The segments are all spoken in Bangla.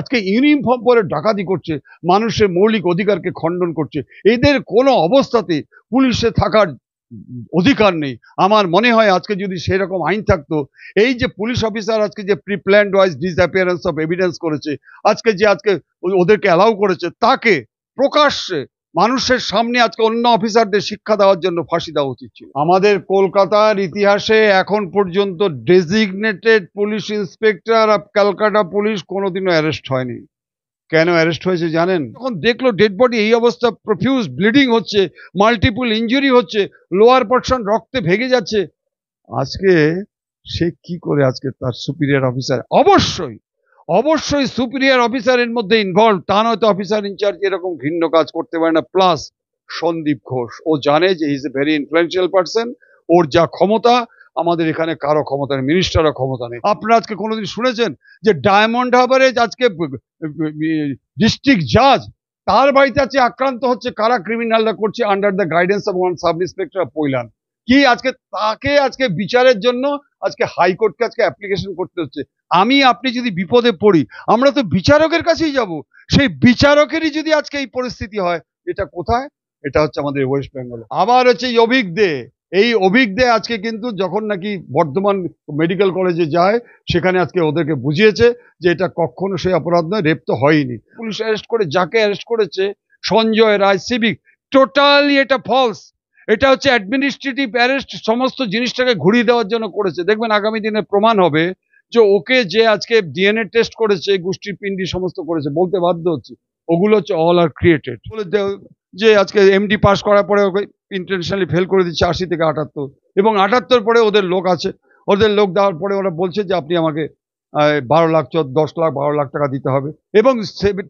আজকে ইউনিফর্ম পরে ডাকাতি করছে মানুষের মৌলিক অধিকারকে খণ্ডন করছে এদের কোনো অবস্থাতে পুলিশে থাকার অধিকার নেই আমার মনে হয় আজকে যদি সেরকম আইন থাকতো এই যে পুলিশ অফিসার আজকে যে preplanned wise disappearance of evidence করেছে আজকে যে আজকে ওদেরকে অ্যালাউ করেছে তাকে প্রকাশ্যে মানুষের সামনে আজকে অন্য অফিসারদের শিক্ষা দেওয়ার জন্য ফাঁসি দেওয়া উচিত ছিল আমাদের কলকাতার ইতিহাসে এখন পর্যন্ত designated police inspector of Calcutta police কোনোদিনও অ্যারেস্ট হয়নি কেন অ্যারেস্ট হয়েছে জানেন তখন দেখলো ডেড বডি এই অবস্থা প্রফিউজ ব্লিডিং হচ্ছে মাল্টিপুল ইঞ্জুরি হচ্ছে লোয়ার পার্সন রক্তে ভেঙে যাচ্ছে আজকে সে কি করে আজকে তার সুপিরিয়ার অফিসার অবশ্যই অবশ্যই সুপিরিয়ার অফিসারের মধ্যে ইনভলভ তা নয়তো অফিসার ইনচার্জ এরকম ঘৃণ্য কাজ করতে পারে না প্লাস সন্দীপ ঘোষ ও জানে যে is a very influential person ওর যা ক্ষমতা আমাদের এখানে কারো ক্ষমতা নেই মিনিস্টারও ক্ষমতা নেই আপনারা আজকে কোনোদিন শুনেছেন যে ডায়মন্ড হাবারে আজকে ডিস্ট্রিক্ট জাজ তার বাড়িতে আছে আক্রান্ত হচ্ছে কারা ক্রিমিনালরা করছে under the guidance of one sub inspector of Pailan কি আজকে তাকে আজকে বিচারের জন্য আজকে হাইকোর্টকে আজকে অ্যাপ্লিকেশন করতে হচ্ছে আমি আপনি যদি বিপদে পড়ি আমরা তো বিচারকের কাছেই যাব সেই বিচারকেরই যদি আজকে এই পরিস্থিতি হয় এটা কোথায় এটা হচ্ছে আমাদের ওয়েস্ট বেঙ্গল আবার হচ্ছে এই অভিজ্ঞ দে এই অভিজ্ঞ দে আজকে কিন্তু যখন নাকি বর্ধমান মেডিকেল কলেজে যায় সেখানে আজকে ওদেরকে বুঝিয়েছে যে এটা কখনো সেই অপরাধ নয় রেপ তো হয়নি পুলিশ অ্যারেস্ট করে যাকে অ্যারেস্ট করেছে সঞ্জয় রায় সিভিক টোটালি এটা ফলস এটা হচ্ছে অ্যাডমিনিস্ট্রেটিভ অ্যারেস্ট সমস্ত জিনিসটাকে ঘুরিয়ে দেওয়ার জন্য করেছে দেখবেন আগামী দিনে প্রমাণ হবে যে ওকে যে আজকে ডিএনএ টেস্ট করেছে গোষ্ঠী পিন্ডি সমস্ত করেছে বলতে বাধ্য হচ্ছে ওগুলো হচ্ছে অল আর ক্রিয়েটেড বলে যে আজকে এমডি পাস করার পরে ওকে ইন্টারন্যাশনালি ফেল করে দিচ্ছে আশি থেকে আটাত্তর এবং আটাত্তর পরে ওদের লোক আছে ওদের লোক দেওয়ার পরে ওরা বলছে যে আপনি আমাকে বারো লাখ চোদ্দ দশ লাখ বারো লাখ টাকা দিতে হবে এবং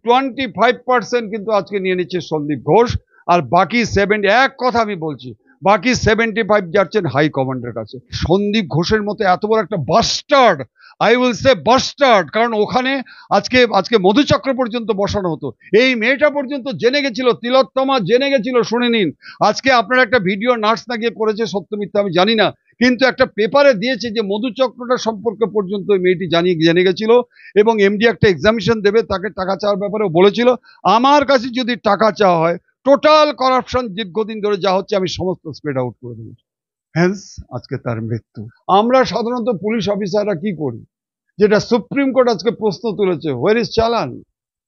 টোয়েন্টি ফাইভ পার্সেন্ট কিন্তু আজকে নিয়ে নিচ্ছে সন্দীপ ঘোষ আর বাকি সেভেন এক কথা আমি বলছি বাকি সেভেন্টি ফাইভ যাচ্ছেন হাই কমান্ডের কাছে সন্দীপ ঘোষের মতো এত বড় একটা bastard I will say bastard কারণ ওখানে আজকে আজকে মধুচক্র পর্যন্ত বসানো হতো এই মেয়েটা পর্যন্ত জেনে গেছিল তিলোত্তমা জেনে গেছিল শুনে নিন আজকে আপনার একটা ভিডিও নার্স না গিয়ে করেছে সত্যমিথ্যা আমি জানি না কিন্তু একটা পেপারে দিয়েছে যে মধুচক্রটা সম্পর্কে পর্যন্ত ওই মেয়েটি জানিয়ে জেনে গেছিল এবং এমডি একটা এক্সামিশন দেবে তাকে টাকা চাওয়ার ব্যাপারেও বলেছিল আমার কাছে যদি টাকা চাওয়া হয় টোটাল করাপশন দীর্ঘদিন ধরে যা হচ্ছে আমি সমস্ত স্প্রেড আউট করে দিয়েছি হ্যান্স আজকে তার মৃত্যু আমরা সাধারণত পুলিশ অফিসাররা কি করি যেটা সুপ্রিম কোর্ট আজকে প্রশ্ন তুলেছে where is challan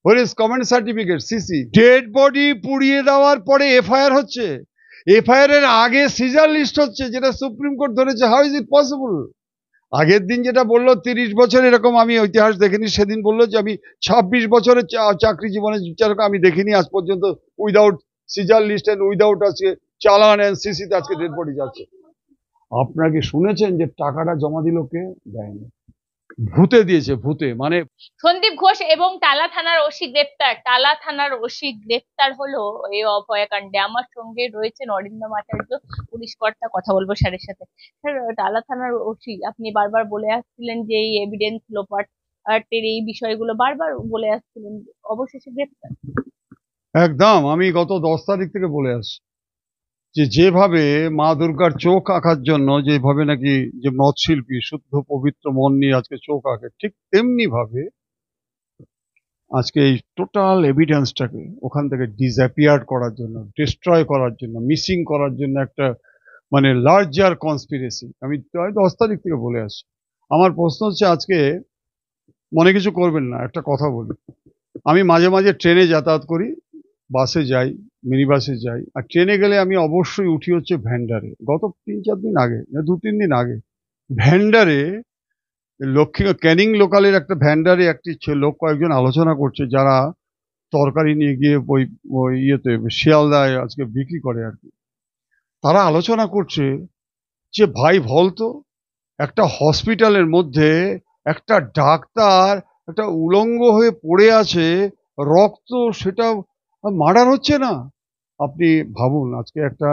where is comment certificate CC dead body পুড়িয়ে দেওয়ার পরে এফআইআর হচ্ছে এফআইআর এর আগে সিজার লিস্ট হচ্ছে যেটা সুপ্রিম কোর্ট ধরেছে হাউ ইজ ইট পসিবল আগের দিন যেটা বললো তিরিশ বছর এরকম আমি ইতিহাস দেখিনি সেদিন বললো যে আমি ছাব্বিশ বছরের চাকরি জীবনে বিচারক আমি দেখিনি আজ পর্যন্ত without seizure list and without আজকে চালান অ্যান্ড সিসিতে আজকে ডেড বডি যাচ্ছে আপনারা কি শুনেছেন যে টাকাটা জমা দিল কে দেয়নি ভূতে দিয়েছে ভূতে মানে সন্দীপ ঘোষ এবং টালা থানার ওসি গ্রেপ্তার টালা থানার ওসি গ্রেপ্তার হলো এই অপয়াকাণ্ডে আমার সঙ্গে রয়েছে নরেন্দ্র মাচার্য পুলিশ কর্তা কথা বলবো স্যারের সাথে স্যার টালা থানার ওসি আপনি বারবার বলে আসছিলেন যে এই এভিডেন্স লোপাটের এই বিষয়গুলো বারবার বলে আসছিলেন অবশেষে গ্রেপ্তার একদম আমি গত দশ তারিখ থেকে বলে আসছি যে যেভাবে মা দুর্গার চোখ আঁকার জন্য যেভাবে নাকি যে মৎশিল্পী শুদ্ধ পবিত্র মন নিয়ে আজকে চোখ আঁকে ঠিক তেমনিভাবে আজকে এই টোটাল এভিডেন্সটাকে ওখান থেকে ডিজ্যাপিয়ার করার জন্য ডিস্ট্রয় করার জন্য মিসিং করার জন্য একটা মানে লার্জার কনস্পিরেসি আমি দশ তারিখ থেকে বলে আসছি আমার প্রশ্ন হচ্ছে আজকে মনে কিছু করবেন না একটা কথা বলি আমি মাঝে মাঝে ট্রেনে যাতায়াত করি বাসে যাই মিনি বাসে যাই আর ট্রেনে গেলে আমি অবশ্যই উঠি হচ্ছে ভ্যান্ডারে গত তিন চার দিন আগে দু তিন দিন আগে ভ্যান্ডারে লক্ষ্মী ক্যানিং লোকালের একটা ভ্যান্ডারে একটি লোক কয়েকজন আলোচনা করছে যারা তরকারি নিয়ে গিয়ে ওই ওই ইয়েতে শিয়ালদায় আজকে বিক্রি করে আর কি তারা আলোচনা করছে যে ভাই বলতো একটা হসপিটালের মধ্যে একটা ডাক্তার একটা উলঙ্গ হয়ে পড়ে আছে রক্ত সেটা মার্ডার হচ্ছে না আপনি ভাবুন আজকে একটা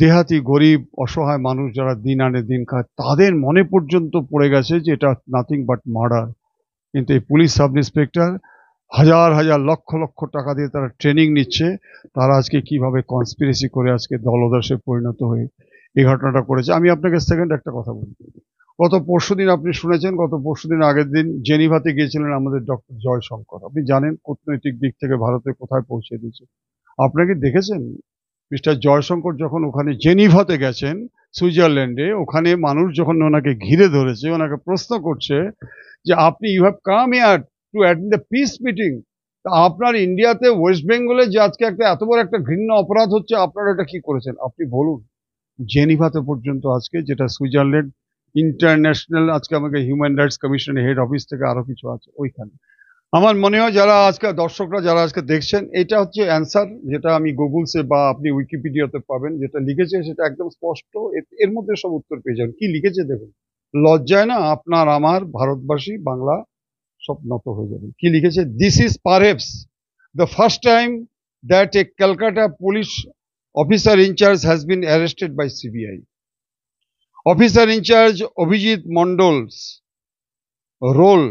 দেহাতি গরিব অসহায় মানুষ যারা দিন আনে দিন খায় তাদের মনে পর্যন্ত পড়ে গেছে যে এটা নাথিং বাট মার্ডার কিন্তু এই পুলিশ সাব ইন্সপেক্টর হাজার হাজার লক্ষ লক্ষ টাকা দিয়ে তারা ট্রেনিং নিচ্ছে তারা আজকে কিভাবে কনস্পিরেসি করে আজকে দলদাসে পরিণত হয়ে এই ঘটনাটা করেছে আমি আপনাকে সেকেন্ড একটা কথা বলি গত পরশু দিন আপনি শুনেছেন গত পরশু দিন আগের দিন জেনিভাতে গিয়েছিলেন আমাদের ডক্টর জয়শঙ্কর আপনি জানেন কূটনৈতিক দিক থেকে ভারতে কোথায় পৌঁছে দিয়েছে আপনাকে দেখেছেন মিস্টার জয়শঙ্কর যখন ওখানে জেনিভাতে গেছেন সুইজারল্যান্ডে ওখানে মানুষ যখন ওনাকে ঘিরে ধরেছে ওনাকে প্রশ্ন করছে যে আপনি you have come here to attend the peace meeting আপনার ইন্ডিয়াতে ওয়েস্ট বেঙ্গলে যে আজকে একটা এত বড় একটা ঘৃণ্য অপরাধ হচ্ছে আপনারা এটা কি করেছেন আপনি বলুন জেনিভাতে পর্যন্ত আজকে যেটা সুইজারল্যান্ড ইন্টারন্যাশনাল আজকে আমাকে হিউম্যান রাইটস কমিশনের হেড অফিস থেকে আরও কিছু আছে ওইখানে আমার মনে হয় যারা আজকে দর্শকরা যারা আজকে দেখছেন এটা হচ্ছে অ্যান্সার যেটা আমি গুগলসে বা আপনি উইকিপিডিয়াতে পাবেন যেটা লিখেছে সেটা একদম স্পষ্ট এর মধ্যে সব উত্তর পেয়ে যাবেন কি লিখেছে দেখুন লজ্জায় না আপনার আমার ভারতবাসী বাংলা সব নত হয়ে যাবে কি লিখেছে this is perhaps the first time that a Calcutta police officer in charge has been arrested by CBI officer in-charge Abhijit Mondal's role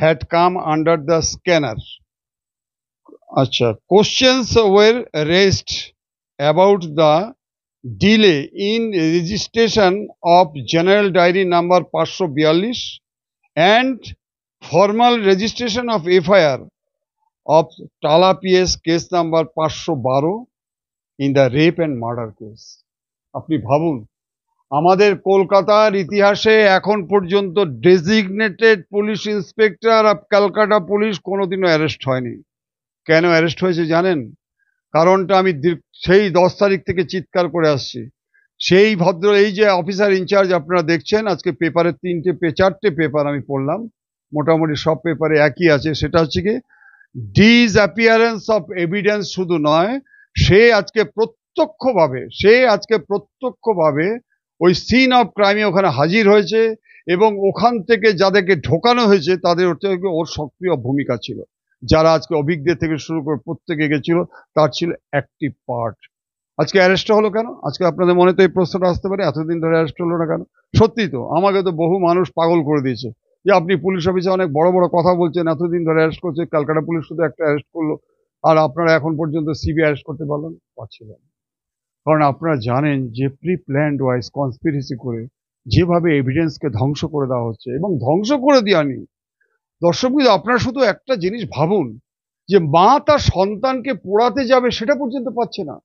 had come under the scanner আচ্ছা questions were raised about the delay in registration of general diary number পাঁচশো বিয়াল্লিশ and formal registration of FIR of Tala PS case number পাঁচশো বারো in the rape and murder case আপনি ভাবুন আমাদের কলকাতার ইতিহাসে এখন পর্যন্ত designated police inspector of Calcutta police কোনোদিনও অ্যারেস্ট হয়নি কেন অ্যারেস্ট হয়েছে জানেন কারণটা আমি সেই দশ তারিখ থেকে চিৎকার করে আসছি সেই ভদ্র এই যে অফিসার ইনচার্জ আপনারা দেখছেন আজকে পেপারে তিনটে পে চারটে পেপার আমি পড়লাম মোটামুটি সব পেপারে একই আছে সেটা হচ্ছে কি ডিজ অ্যাপিয়ারেন্স অফ এভিডেন্স শুধু নয় সে আজকে প্রত্যক্ষভাবে সে আজকে প্রত্যক্ষভাবে ওই সিন অফ ক্রাইমে ওখানে হাজির হয়েছে এবং ওখান থেকে যাদেরকে ঢোকানো হয়েছে তাদের ওর সক্রিয় ভূমিকা ছিল যারা আজকে অভিজ্ঞদের থেকে শুরু করে প্রত্যেকে গেছিল তার ছিল একটি পার্ট আজকে অ্যারেস্ট হলো কেন আজকে আপনাদের মনে তো এই প্রশ্নটা আসতে পারে এতদিন ধরে অ্যারেস্ট হলো না কেন সত্যি তো আমাকে তো বহু মানুষ পাগল করে দিয়েছে যে আপনি পুলিশ অফিসে অনেক বড় বড় কথা বলছেন এতদিন ধরে অ্যারেস্ট করছে ক্যালকাটা পুলিশ শুধু একটা অ্যারেস্ট করলো আর আপনারা এখন পর্যন্ত সিবি অ্যারেস্ট করতে পারলেন পারছিলেন কারণ আপনারা জানেন যে প্রি প্ল্যান্ড ওয়াইজ কনস্পিরেসি করে যেভাবে এভিডেন্সকে ধ্বংস করে দেওয়া হচ্ছে এবং ধ্বংস করে দর্শক দর্শকবিদ আপনারা শুধু একটা জিনিস ভাবুন যে মা তার সন্তানকে পোড়াতে যাবে সেটা পর্যন্ত পাচ্ছে না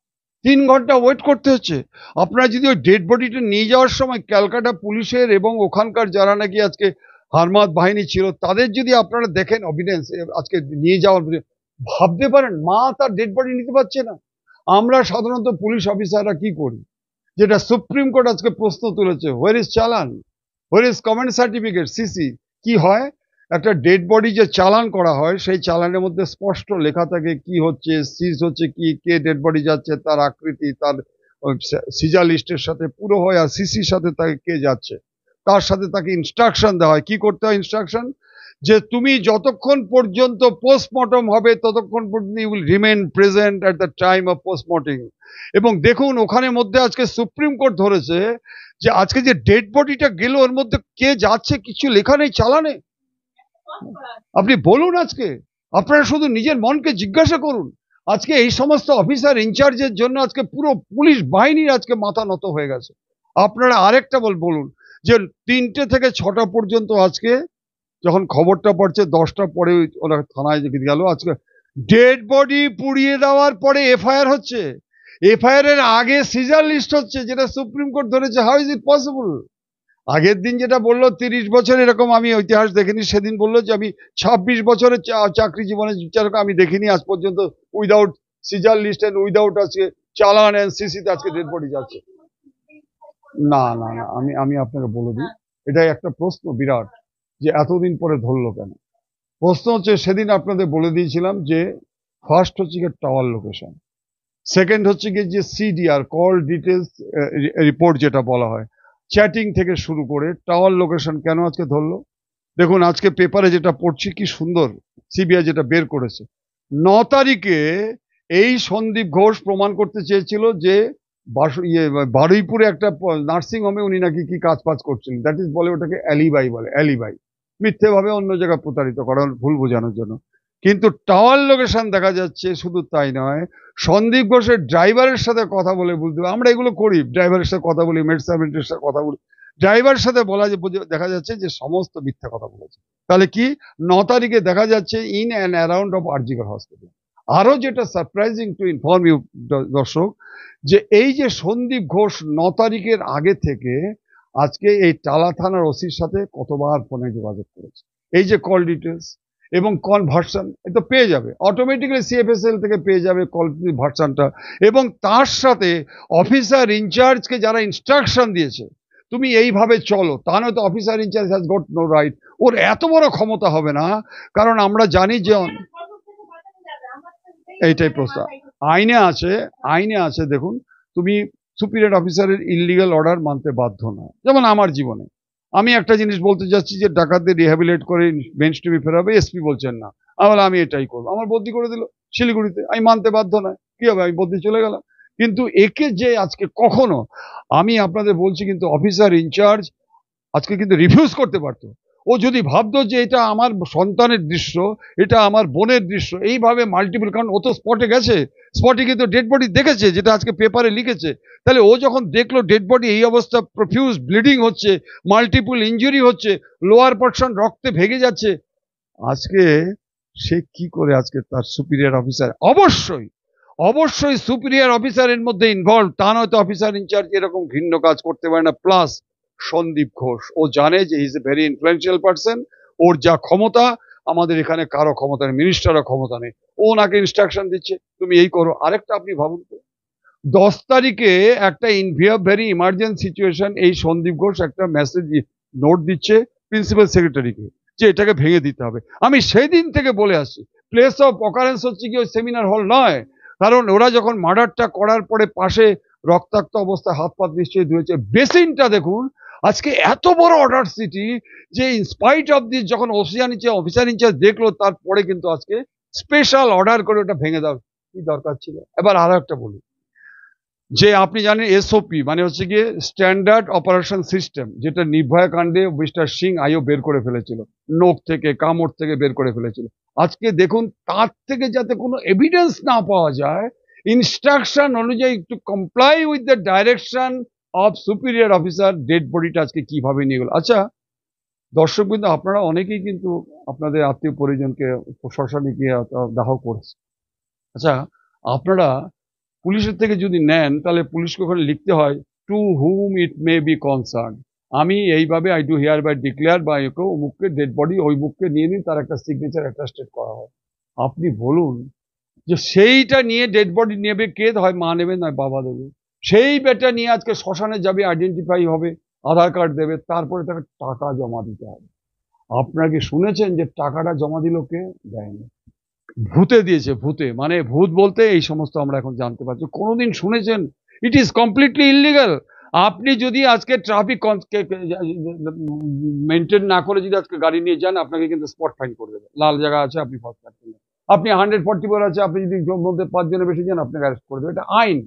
তিন ঘন্টা ওয়েট করতে হচ্ছে আপনারা যদি ওই ডেড বডিটা নিয়ে যাওয়ার সময় ক্যালকাটা পুলিশের এবং ওখানকার যারা নাকি আজকে হারমাত বাহিনী ছিল তাদের যদি আপনারা দেখেন অভিডেন্স আজকে নিয়ে যাওয়ার ভাবতে পারেন মা তার ডেড বডি নিতে পারছে না আমরা সাধারণত পুলিশ অফিসাররা কি করি যেটা সুপ্রিম কোর্ট আজকে প্রশ্ন তুলেছে where is challan where is comment certificate CC কি হয় একটা ডেড বডি যে চালান করা হয় সেই চালানের মধ্যে স্পষ্ট লেখা থাকে কি হচ্ছে সিজ হচ্ছে কি কে ডেড বডি যাচ্ছে তার আকৃতি তার সিজা লিস্টের সাথে পুরো হয় আর সিসির সাথে তাকে কে যাচ্ছে তার সাথে তাকে ইনস্ট্রাকশন দেওয়া হয় কি করতে হয় ইনস্ট্রাকশন যে তুমি যতক্ষণ পর্যন্ত পোস্টমর্টম হবে ততক্ষণ পর্যন্ত you will remain present at the time of postmortem এবং দেখুন ওখানে মধ্যে আজকে সুপ্রিম কোর্ট ধরেছে যে আজকে যে ডেড বডিটা গেল ওর মধ্যে কে যাচ্ছে কিছু লেখা নেই চালানে আপনি বলুন আজকে আপনারা শুধু নিজের মনকে জিজ্ঞাসা করুন আজকে এই সমস্ত অফিসার ইনচার্জের জন্য আজকে পুরো পুলিশ বাহিনীর আজকে মাথা নত হয়ে গেছে আপনারা আরেকটা বল বলুন যে তিনটে থেকে ছটা পর্যন্ত আজকে যখন খবরটা পড়ছে দশটা পরে ওরা থানায় গেল আজকে ডেড বডি পুড়িয়ে দেওয়ার পরে এফআইআর হচ্ছে এফআইআর এর আগে সিজার লিস্ট হচ্ছে যেটা সুপ্রিম কোর্ট ধরেছে হাউ ইজ ইট পসিবল আগের দিন যেটা বললো তিরিশ বছর এরকম আমি ইতিহাস দেখিনি সেদিন বললো যে আমি ছাব্বিশ বছরের চাকরি জীবনের বিচারক আমি দেখিনি আজ পর্যন্ত without seizure list and without আজকে চালান অ্যান্ড সিসিতে আজকে ডেড বডি যাচ্ছে না না না আমি আমি আপনাকে বলে দিই হ্যাঁ। এটাই একটা প্রশ্ন বিরাট যে এতদিন পরে ধরল কেন প্রশ্ন হচ্ছে সেদিন আপনাদের বলে দিয়েছিলাম যে ফার্স্ট হচ্ছে গিয়ে টাওয়ার লোকেশন সেকেন্ড হচ্ছে গিয়ে যে সিডিআর কল ডিটেলস রিপোর্ট যেটা বলা হয় চ্যাটিং থেকে শুরু করে টাওয়ার লোকেশন কেন আজকে ধরলো দেখুন আজকে পেপারে যেটা পড়ছি কি সুন্দর সিবিআই যেটা বের করেছে ন তারিখে এই সন্দীপ ঘোষ প্রমাণ করতে চেয়েছিল যে ইয়ে বারুইপুরে একটা নার্সিংহোমে উনি নাকি কি কাজ পাজ করছিলেন দ্যাট ইজ বলে ওটাকে অ্যালিবাই বলে অ্যালিবাই মিথ্যেভাবে অন্য জায়গায় প্রতারিত করা ভুল বোঝানোর জন্য কিন্তু টাওয়ার লোকেশন দেখা যাচ্ছে শুধু তাই নয় সন্দীপ ঘোষের ড্রাইভারের সাথে কথা বলে বুঝতে হবে আমরা এগুলো করি ড্রাইভারের সাথে কথা বলি মেড সার্ভেন্টের সাথে কথা বলি ড্রাইভারের সাথে বলা যে দেখা যাচ্ছে যে সমস্ত মিথ্যা কথা বলেছে তাহলে কি ন তারিখে দেখা যাচ্ছে in and around of আরজিগর hospital আরও যেটা সারপ্রাইজিং টু ইনফর্ম ইউ দর্শক যে এই যে সন্দীপ ঘোষ ন তারিখের আগে থেকে আজকে এই টালা থানার ওসির সাথে কতবার ফোনে যোগাযোগ করেছে এই যে কল ডিটেলস এবং কল ভার্সান এটা পেয়ে যাবে অটোমেটিক্যালি সিএফএসএল থেকে পেয়ে যাবে কল ভার্সানটা এবং তার সাথে অফিসার ইনচার্জকে যারা ইনস্ট্রাকশন দিয়েছে তুমি এইভাবে চলো তা নয়তো officer in charge has got no right ওর এত বড় ক্ষমতা হবে না কারণ আমরা জানি যে এইটাই প্রস্তাব আইনে আছে আইনে আছে দেখুন তুমি সুপিরিয়ার অফিসারের ইনলিগাল অর্ডার মানতে বাধ্য না যেমন আমার জীবনে আমি একটা জিনিস বলতে যাচ্ছি যে ডাকাতদের রিহ্যাবিলেট করে বেঞ্চ টিভি ফেরাবে এসপি বলছেন না আমার আমি এটাই করবো আমার বদলি করে দিল শিলিগুড়িতে আমি মানতে বাধ্য না কি হবে আমি বদলি চলে গেলাম কিন্তু একে যে আজকে কখনো আমি আপনাদের বলছি কিন্তু অফিসার ইনচার্জ আজকে কিন্তু রিফিউজ করতে পারতো ও যদি ভাবতো যে এটা আমার সন্তানের দৃশ্য এটা আমার বোনের দৃশ্য এইভাবে মাল্টিপল কারণ ও তো স্পটে গেছে স্পটে তো ডেড বডি দেখেছে যেটা আজকে পেপারে লিখেছে তাহলে ও যখন দেখলো ডেড বডি এই অবস্থা প্রফিউজ ব্লিডিং হচ্ছে মাল্টিপুল ইঞ্জুরি হচ্ছে লোয়ার পার্সন রক্তে ভেঙে যাচ্ছে আজকে সে কি করে আজকে তার সুপিরিয়ার অফিসার অবশ্যই অবশ্যই সুপিরিয়ার অফিসারের মধ্যে ইনভলভ তা নয়তো অফিসার ইনচার্জ এরকম ঘৃণ্য কাজ করতে পারে না প্লাস সন্দীপ ঘোষ ও জানে যে is a very influential person ওর যা ক্ষমতা আমাদের এখানে কারো ক্ষমতা নেই মিনিস্টারও ক্ষমতা নেই ও ওনাকে ইনস্ট্রাকশন দিচ্ছে তুমি এই করো আরেকটা আপনি ভাবুন তো দশ তারিখে একটা ইনভিয়া ভেরি ইমার্জেন্সি সিচুয়েশন এই সন্দীপ ঘোষ একটা মেসেজ নোট দিচ্ছে প্রিন্সিপাল সেক্রেটারিকে যে এটাকে ভেঙে দিতে হবে আমি সেই দিন থেকে বলে আসছি প্লেস অফ অকারেন্স হচ্ছে কি ওই সেমিনার হল নয় কারণ ওরা যখন মার্ডারটা করার পরে পাশে রক্তাক্ত অবস্থায় হাত পাত নিশ্চয়ই ধুয়েছে বেসিনটা দেখুন আজকে এত বড় অর্ডার সিটি যে ইনস্পাইট অফ দিস যখন অফিসার ইনচার্জ অফিসার ইনচার্জ দেখলো তারপরে কিন্তু আজকে স্পেশাল অর্ডার করে ওটা ভেঙে দেওয়ার কি দরকার ছিল এবার আরো একটা বলি যে আপনি জানেন এসওপি মানে হচ্ছে গিয়ে স্ট্যান্ডার্ড অপারেশন সিস্টেম যেটা নির্ভয়া কাণ্ডে মিস্টার সিং আইও বের করে ফেলেছিল নোক থেকে কামড় থেকে বের করে ফেলেছিল আজকে দেখুন তার থেকে যাতে কোনো এভিডেন্স না পাওয়া যায় ইনস্ট্রাকশন অনুযায়ী to comply with the direction of superior officer dead বডিটা আজকে কীভাবে নিয়ে গেল আচ্ছা দর্শক কিন্তু আপনারা অনেকেই কিন্তু আপনাদের আত্মীয় পরিজনকে শ্মশানে গিয়ে দাহ করেছে আচ্ছা আপনারা পুলিশের থেকে যদি নেন তাহলে পুলিশকে ওখানে লিখতে হয় to whom it may be concern আমি এইভাবে I do hereby declare বা একে অমুককে ডেড বডি ওই মুখকে নিয়ে নিন তার একটা সিগনেচার অ্যাটাস্টেড করা হয় আপনি বলুন যে সেইটা নিয়ে ডেড বডি নেবে কে হয় মা নেবে নয় বাবা দেবে সেই বেটা নিয়ে আজকে শ্মশানে যাবে আইডেন্টিফাই হবে আধার কার্ড দেবে তারপরে তাকে টাকা জমা দিতে হবে আপনাকে কি শুনেছেন যে টাকাটা জমা দিল কে দেয়নি ভূতে দিয়েছে ভূতে মানে ভূত বলতে এই সমস্ত আমরা এখন জানতে পারছি কোনোদিন শুনেছেন ইট ইজ কমপ্লিটলি ইলিগাল আপনি যদি আজকে ট্রাফিক মেনটেন না করে যদি আজকে গাড়ি নিয়ে যান আপনাকে কিন্তু স্পট ফাইন করে দেবে লাল জায়গা আছে আপনি ফার্স্ট আপনি হান্ড্রেড ফর্টি ফোর আছে আপনি যদি মধ্যে পাঁচজনের বেশি যান আপনাকে অ্যারেস্ট করে দেবে এটা আইন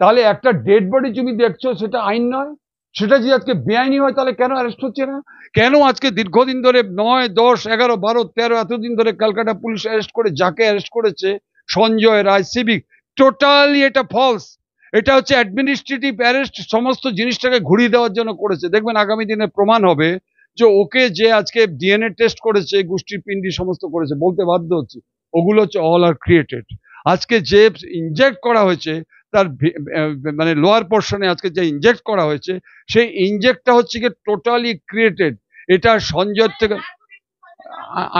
তাহলে একটা ডেড বডি তুমি দেখছো সেটা আইন নয় সেটা যদি আজকে বেআইনি হয় তাহলে কেন অ্যারেস্ট হচ্ছে না কেন আজকে দীর্ঘদিন ধরে নয় দশ এগারো বারো তেরো এতদিন ধরে কলকাতা পুলিশ অ্যারেস্ট করে যাকে অ্যারেস্ট করেছে সঞ্জয় রায় সিভিক টোটালি এটা ফলস এটা হচ্ছে অ্যাডমিনিস্ট্রেটিভ অ্যারেস্ট সমস্ত জিনিসটাকে ঘুরিয়ে দেওয়ার জন্য করেছে দেখবেন আগামী দিনে প্রমাণ হবে যে ওকে যে আজকে ডিএনএ টেস্ট করেছে গোষ্ঠীর পিণ্ডি সমস্ত করেছে বলতে বাধ্য হচ্ছে ওগুলো হচ্ছে অল আর ক্রিয়েটেড আজকে যে ইনজেক্ট করা হয়েছে তার মানে লোয়ার পোর্শনে আজকে যে ইনজেক্ট করা হয়েছে সেই ইনজেক্টটা হচ্ছে কি টোটালি ক্রিয়েটেড এটা সঞ্জয় থেকে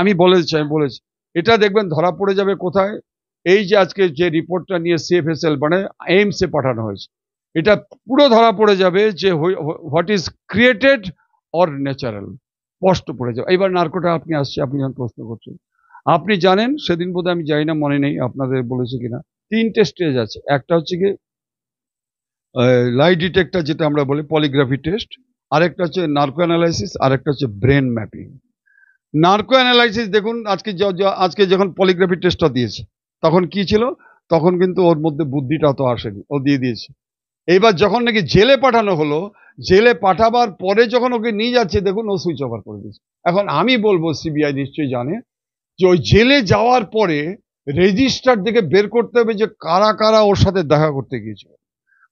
আমি বলেছি আমি বলেছি এটা দেখবেন ধরা পড়ে যাবে কোথায় এই যে আজকে যে রিপোর্টটা নিয়ে সিএফএসএল মানে এইমসে পাঠানো হয়েছে এটা পুরো ধরা পড়ে যাবে যে what is created or natural স্পষ্ট পড়ে যাবে এবার নার্কোটা আপনি আসছে আপনি যখন প্রশ্ন করছেন আপনি জানেন সেদিন বোধহয় আমি যাই না মনে নেই আপনাদের বলেছি কিনা তিনটে স্টেজ আছে একটা হচ্ছে কি লাই ডিটেক্টর যেটা আমরা বলি পলিগ্রাফি টেস্ট আরেকটা হচ্ছে নার্কো অ্যানালাইসিস আরেকটা হচ্ছে ব্রেন ম্যাপিং নার্কো অ্যানালাইসিস দেখুন আজকে আজকে যখন পলিগ্রাফি টেস্টটা দিয়েছে তখন কি ছিল তখন কিন্তু ওর মধ্যে বুদ্ধিটা তো আসেনি ও দিয়ে দিয়েছে এইবার যখন নাকি জেলে পাঠানো হলো জেলে পাঠাবার পরে যখন ওকে নিয়ে যাচ্ছে দেখুন ও সুইচ ওভার করে দিয়েছে এখন আমি বলবো সিবিআই নিশ্চয়ই জানে যে ওই জেলে যাওয়ার পরে রেজিস্টার থেকে বের করতে হবে যে কারা কারা ওর সাথে দেখা করতে গিয়েছিল